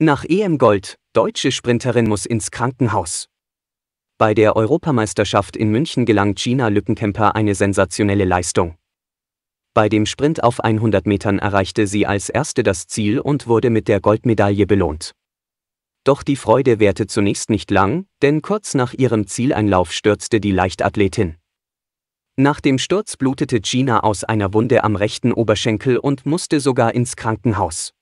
Nach EM Gold, deutsche Sprinterin muss ins Krankenhaus. Bei der Europameisterschaft in München gelang Gina Lückenkemper eine sensationelle Leistung. Bei dem Sprint auf 100 Metern erreichte sie als Erste das Ziel und wurde mit der Goldmedaille belohnt. Doch die Freude währte zunächst nicht lang, denn kurz nach ihrem Zieleinlauf stürzte die Leichtathletin. Nach dem Sturz blutete Gina aus einer Wunde am rechten Oberschenkel und musste sogar ins Krankenhaus.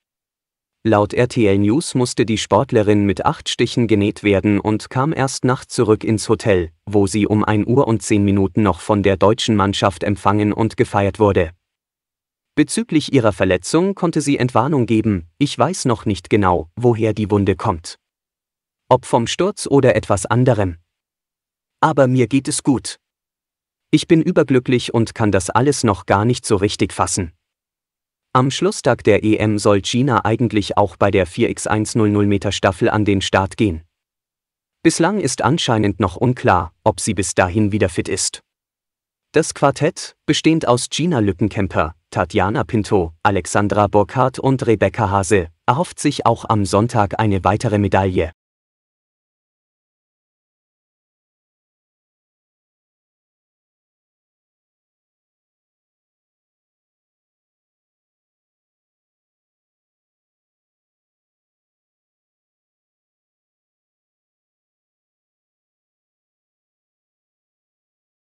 Laut RTL News musste die Sportlerin mit acht Stichen genäht werden und kam erst nachts zurück ins Hotel, wo sie um 1 Uhr und 10 Minuten noch von der deutschen Mannschaft empfangen und gefeiert wurde. Bezüglich ihrer Verletzung konnte sie Entwarnung geben, ich weiß noch nicht genau, woher die Wunde kommt. Ob vom Sturz oder etwas anderem. Aber mir geht es gut. Ich bin überglücklich und kann das alles noch gar nicht so richtig fassen. Am Schlusstag der EM soll Gina eigentlich auch bei der 4x100 Meter Staffel an den Start gehen. Bislang ist anscheinend noch unklar, ob sie bis dahin wieder fit ist. Das Quartett, bestehend aus Gina Lückenkemper, Tatjana Pinto, Alexandra Burkhardt und Rebecca Hase, erhofft sich auch am Sonntag eine weitere Medaille.